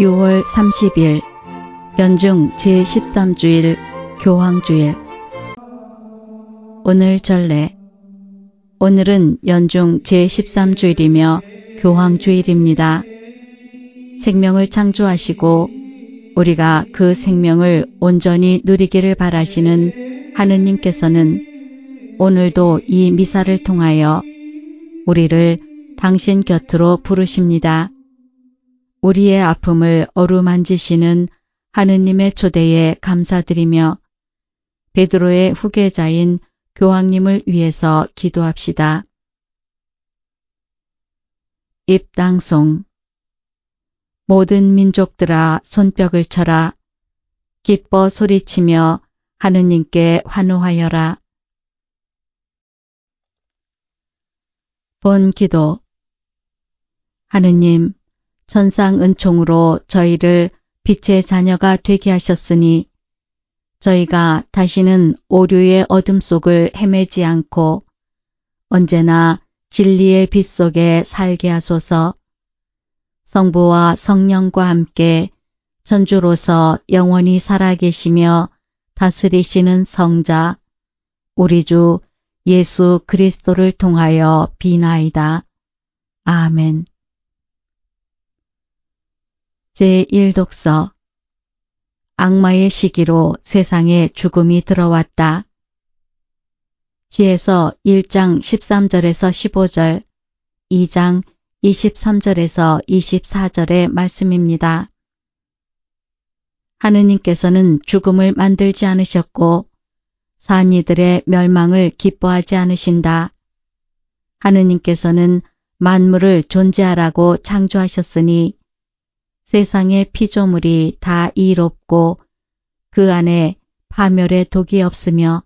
6월 30일 연중 제13주일 교황주일 오늘 전례 오늘은 연중 제13주일이며 교황주일입니다. 생명을 창조하시고 우리가 그 생명을 온전히 누리기를 바라시는 하느님께서는 오늘도 이 미사를 통하여 우리를 당신 곁으로 부르십니다. 우리의 아픔을 어루만지시는 하느님의 초대에 감사드리며 베드로의 후계자인 교황님을 위해서 기도합시다. 입당송 모든 민족들아 손뼉을 쳐라. 기뻐 소리치며 하느님께 환호하여라. 본 기도 하느님 천상 은총으로 저희를 빛의 자녀가 되게 하셨으니 저희가 다시는 오류의 어둠 속을 헤매지 않고 언제나 진리의 빛 속에 살게 하소서 성부와 성령과 함께 천주로서 영원히 살아계시며 다스리시는 성자 우리 주 예수 그리스도를 통하여 비나이다. 아멘. 제1독서 악마의 시기로 세상에 죽음이 들어왔다. 지에서 1장 13절에서 15절, 2장 23절에서 24절의 말씀입니다. 하느님께서는 죽음을 만들지 않으셨고 산 이들의 멸망을 기뻐하지 않으신다. 하느님께서는 만물을 존재하라고 창조하셨으니 세상의 피조물이 다 이롭고 그 안에 파멸의 독이 없으며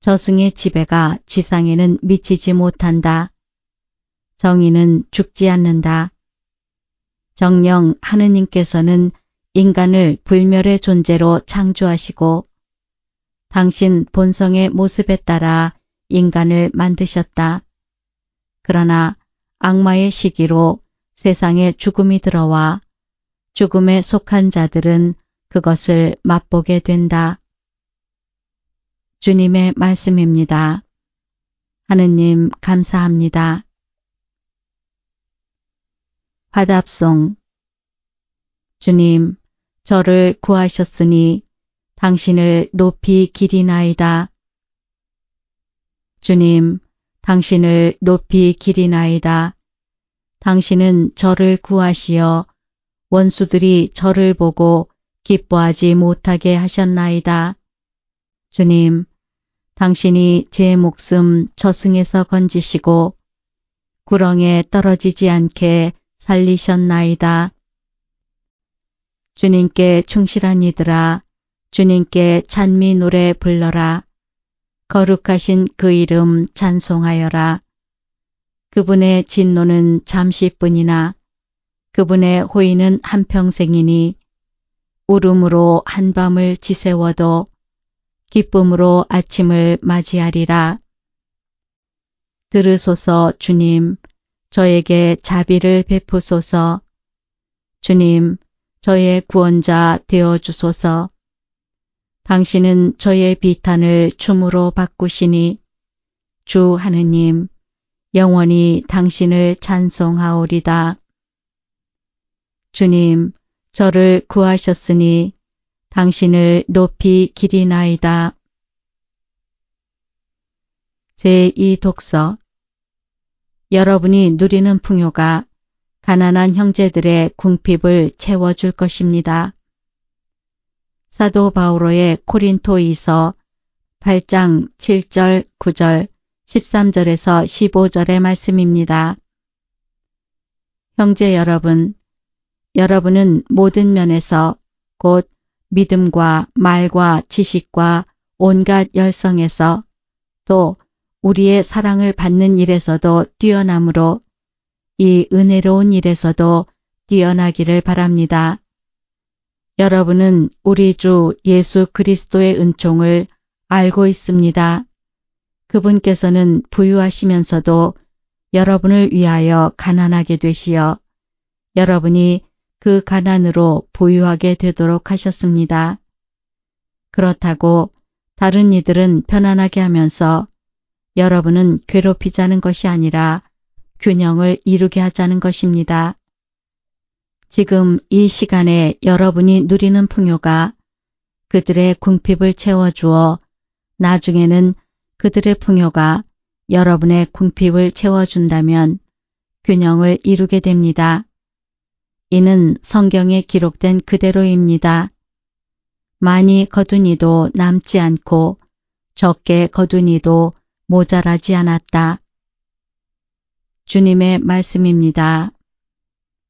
저승의 지배가 지상에는 미치지 못한다. 정의는 죽지 않는다. 정령 하느님께서는 인간을 불멸의 존재로 창조하시고 당신 본성의 모습에 따라 인간을 만드셨다. 그러나 악마의 시기로 세상에 죽음이 들어와 죽음에 속한 자들은 그것을 맛보게 된다. 주님의 말씀입니다. 하느님 감사합니다. 화답송 주님, 저를 구하셨으니 당신을 높이 기리나이다. 주님, 당신을 높이 기리나이다. 당신은 저를 구하시어 원수들이 저를 보고 기뻐하지 못하게 하셨나이다. 주님, 당신이 제 목숨 저승에서 건지시고 구렁에 떨어지지 않게 살리셨나이다. 주님께 충실한 이들아, 주님께 찬미 노래 불러라. 거룩하신 그 이름 찬송하여라. 그분의 진노는 잠시뿐이나 그분의 호의는 한평생이니 울음으로 한밤을 지새워도 기쁨으로 아침을 맞이하리라. 들으소서 주님, 저에게 자비를 베푸소서. 주님, 저의 구원자 되어 주소서. 당신은 저의 비탄을 춤으로 바꾸시니 주 하느님, 영원히 당신을 찬송하오리다. 주님, 저를 구하셨으니 당신을 높이 기리나이다. 제2독서 여러분이 누리는 풍요가 가난한 형제들의 궁핍을 채워줄 것입니다. 사도 바오로의 코린토이서 8장 7절 9절 13절에서 15절의 말씀입니다. 형제 여러분, 여러분은 모든 면에서 곧 믿음과 말과 지식과 온갖 열성에서 또 우리의 사랑을 받는 일에서도 뛰어남으로 이 은혜로운 일에서도 뛰어나기를 바랍니다. 여러분은 우리 주 예수 그리스도의 은총을 알고 있습니다. 그분께서는 부유하시면서도 여러분을 위하여 가난하게 되시어 여러분이 그 가난으로 보유하게 되도록 하셨습니다. 그렇다고 다른 이들은 편안하게 하면서 여러분은 괴롭히자는 것이 아니라 균형을 이루게 하자는 것입니다. 지금 이 시간에 여러분이 누리는 풍요가 그들의 궁핍을 채워주어 나중에는 그들의 풍요가 여러분의 궁핍을 채워준다면 균형을 이루게 됩니다. 이는 성경에 기록된 그대로입니다. 많이 거두니도 남지 않고 적게 거두니도 모자라지 않았다. 주님의 말씀입니다.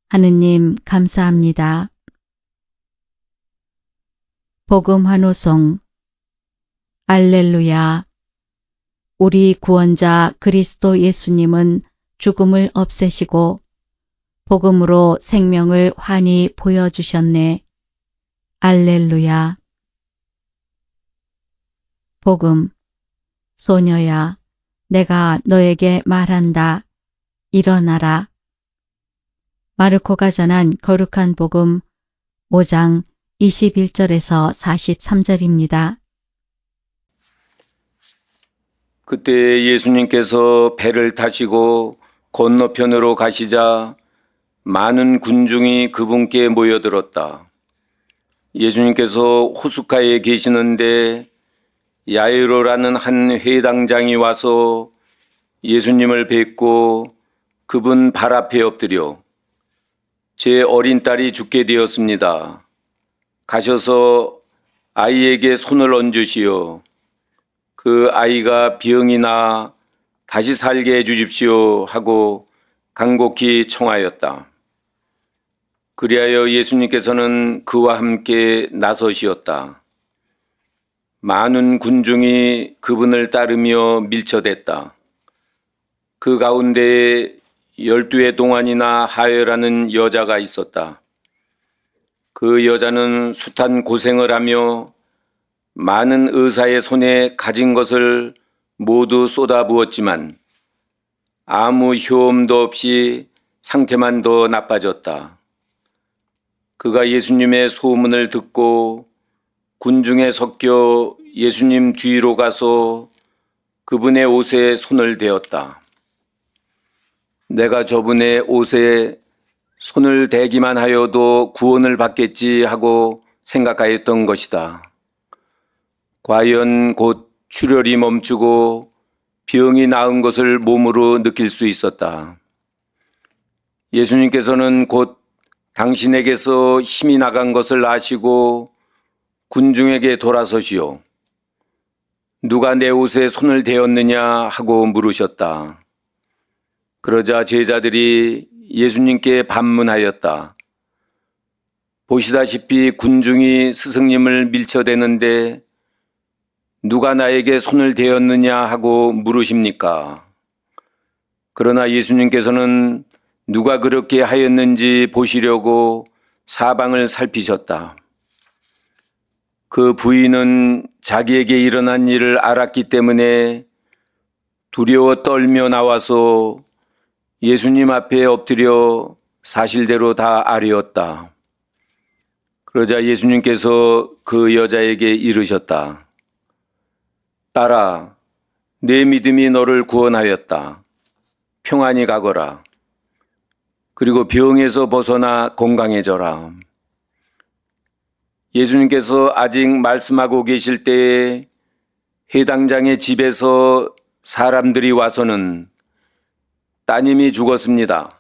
하느님 감사합니다. 복음 환호송 알렐루야 우리 구원자 그리스도 예수님은 죽음을 없애시고 복음으로 생명을 환히 보여주셨네. 알렐루야. 복음. 소녀야, 내가 너에게 말한다. 일어나라. 마르코가 전한 거룩한 복음 5장 21절에서 43절입니다. 그때 예수님께서 배를 타시고 건너편으로 가시자 많은 군중이 그분께 모여들었다. 예수님께서 호숫가에 계시는데 야이로라는 한 회당장이 와서 예수님을 뵙고 그분 발 앞에 엎드려 제 어린 딸이 죽게 되었습니다. 가셔서 아이에게 손을 얹으시오. 그 아이가 병이나 다시 살게 해주십시오 하고 간곡히 청하였다. 그리하여 예수님께서는 그와 함께 나서시었다. 많은 군중이 그분을 따르며 밀쳐댔다. 그 가운데에 열두의 동안이나 하여라는 여자가 있었다. 그 여자는 숱한 고생을 하며 많은 의사의 손에 가진 것을 모두 쏟아부었지만 아무 효험도 없이 상태만 더 나빠졌다. 그가 예수님의 소문을 듣고 군중에 섞여 예수님 뒤로 가서 그분의 옷에 손을 대었다. 내가 저분의 옷에 손을 대기만 하여도 구원을 받겠지 하고 생각하였던 것이다. 과연 곧 출혈이 멈추고 병이 나은 것을 몸으로 느낄 수 있었다. 예수님께서는 곧 당신에게서 힘이 나간 것을 아시고 군중에게 돌아서시오. 누가 내 옷에 손을 대었느냐 하고 물으셨다. 그러자 제자들이 예수님께 반문하였다. 보시다시피 군중이 스승님을 밀쳐대는데 누가 나에게 손을 대었느냐 하고 물으십니까? 그러나 예수님께서는 누가 그렇게 하였는지 보시려고 사방을 살피셨다. 그 부인은 자기에게 일어난 일을 알았기 때문에 두려워 떨며 나와서 예수님 앞에 엎드려 사실대로 다 아뢰었다. 그러자 예수님께서 그 여자에게 이르셨다. 따라 내 믿음이 너를 구원하였다. 평안히 가거라. 그리고 병에서 벗어나 건강해져라. 예수님께서 아직 말씀하고 계실 때에 해당장의 집에서 사람들이 와서는 따님이 죽었습니다.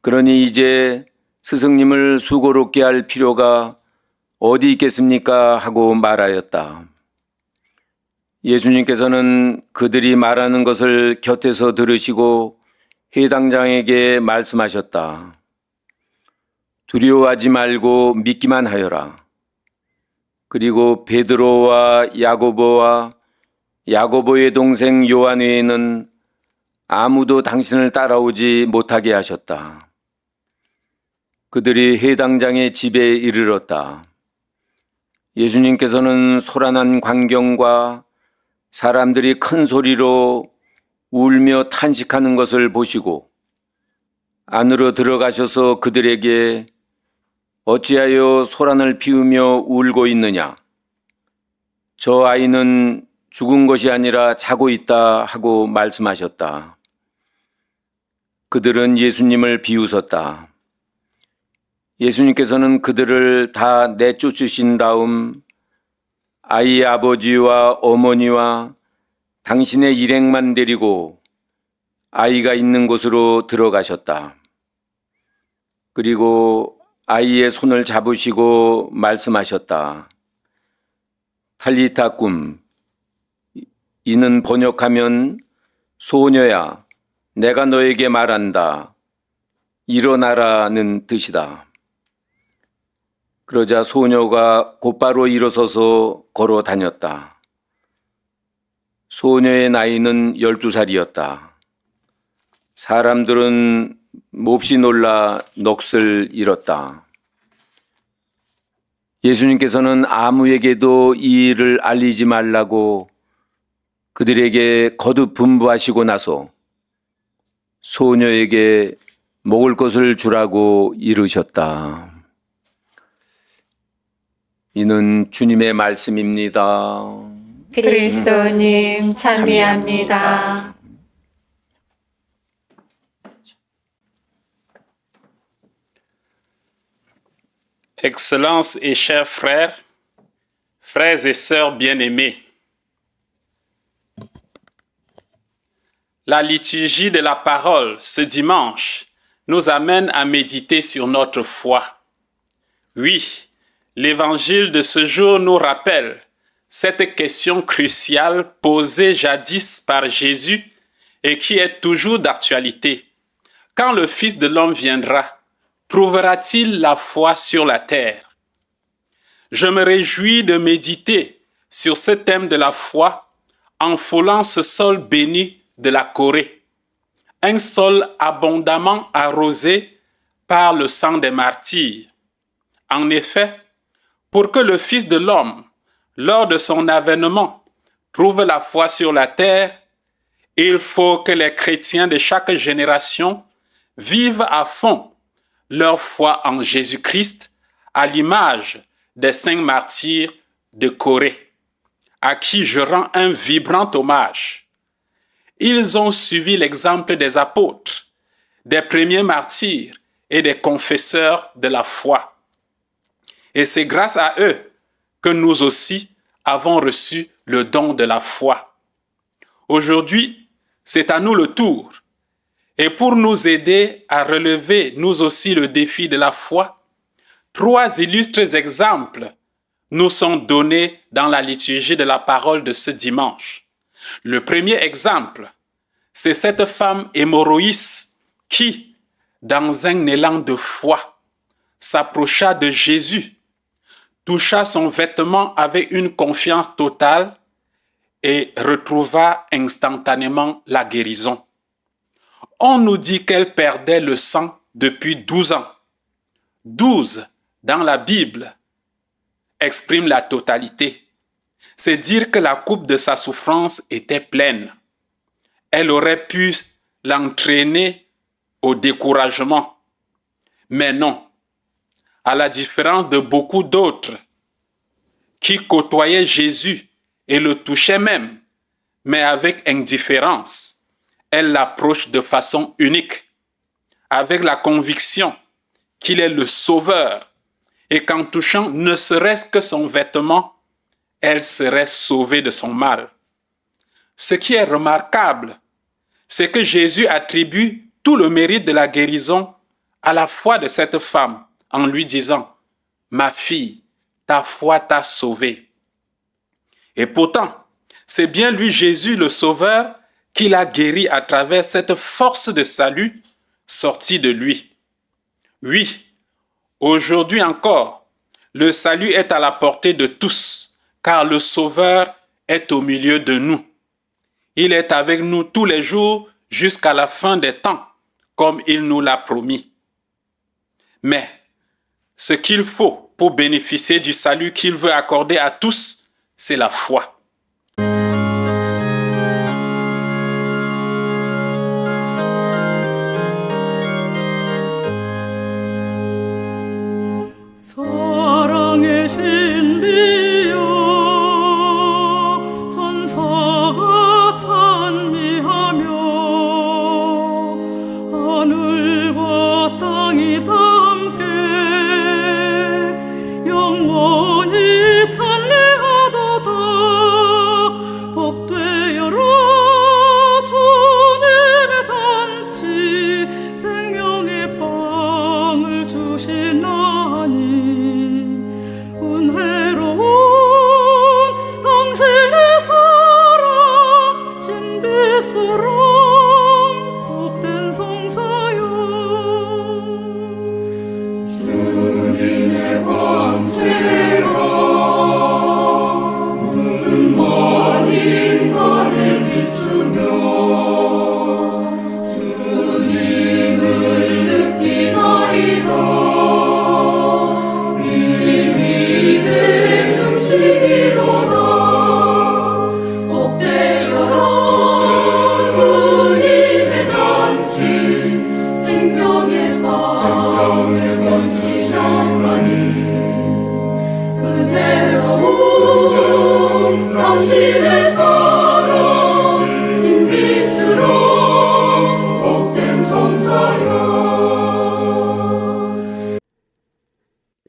그러니 이제 스승님을 수고롭게 할 필요가 어디 있겠습니까? 하고 말하였다. 예수님께서는 그들이 말하는 것을 곁에서 들으시고 해당장에게 말씀하셨다. 두려워하지 말고 믿기만 하여라. 그리고 베드로와 야고보와 야고보의 동생 요한 외에는 아무도 당신을 따라오지 못하게 하셨다. 그들이 해당장의 집에 이르렀다. 예수님께서는 소란한 광경과 사람들이 큰 소리로 울며 탄식하는 것을 보시고 안으로 들어가셔서 그들에게 어찌하여 소란을 피우며 울고 있느냐. 저 아이는 죽은 것이 아니라 자고 있다 하고 말씀하셨다. 그들은 예수님을 비웃었다. 예수님께서는 그들을 다 내쫓으신 다음 아이 아버지와 어머니와 당신의 일행만 데리고 아이가 있는 곳으로 들어가셨다. 그리고 아이의 손을 잡으시고 말씀하셨다. 탈리타 꿈. 이는 번역하면 소녀야, 내가 너에게 말한다. 일어나라는 뜻이다. 그러자 소녀가 곧바로 일어서서 걸어 다녔다. 소녀의 나이는 12살이었다. 사람들은 몹시 놀라 넋을 잃었다. 예수님께서는 아무에게도 이 일을 알리지 말라고 그들에게 거듭 분부하시고 나서 소녀에게 먹을 것을 주라고 이르셨다. 이는 주님의 말씀입니다. Excellence Excellences et chers frères, frères et sœurs bien-aimés, la liturgie de la parole ce dimanche nous amène à méditer sur notre foi. Oui, l'évangile de ce jour nous rappelle cette question cruciale posée jadis par Jésus et qui est toujours d'actualité. Quand le Fils de l'homme viendra, trouvera-t-il la foi sur la terre Je me réjouis de méditer sur ce thème de la foi en foulant ce sol béni de la Corée, un sol abondamment arrosé par le sang des martyrs. En effet, pour que le Fils de l'homme lors de son avènement, trouve la foi sur la terre, il faut que les chrétiens de chaque génération vivent à fond leur foi en Jésus-Christ à l'image des cinq martyrs de Corée, à qui je rends un vibrant hommage. Ils ont suivi l'exemple des apôtres, des premiers martyrs et des confesseurs de la foi. Et c'est grâce à eux que nous aussi avons reçu le don de la foi. Aujourd'hui, c'est à nous le tour. Et pour nous aider à relever nous aussi le défi de la foi, trois illustres exemples nous sont donnés dans la liturgie de la parole de ce dimanche. Le premier exemple, c'est cette femme hémorroïs qui, dans un élan de foi, s'approcha de Jésus toucha son vêtement avec une confiance totale et retrouva instantanément la guérison. On nous dit qu'elle perdait le sang depuis 12 ans. 12 dans la Bible exprime la totalité. C'est dire que la coupe de sa souffrance était pleine. Elle aurait pu l'entraîner au découragement. Mais non, à la différence de beaucoup d'autres qui côtoyaient Jésus et le touchaient même, mais avec indifférence, elle l'approche de façon unique, avec la conviction qu'il est le Sauveur, et qu'en touchant ne serait-ce que son vêtement, elle serait sauvée de son mal. Ce qui est remarquable, c'est que Jésus attribue tout le mérite de la guérison à la foi de cette femme en lui disant, Ma fille, ta foi t'a sauvée. Et pourtant, c'est bien lui Jésus le Sauveur qui l'a guéri à travers cette force de salut sortie de lui. Oui, aujourd'hui encore, le salut est à la portée de tous, car le Sauveur est au milieu de nous. Il est avec nous tous les jours jusqu'à la fin des temps, comme il nous l'a promis. Mais ce qu'il faut pour bénéficier du salut qu'il veut accorder à tous, c'est la foi.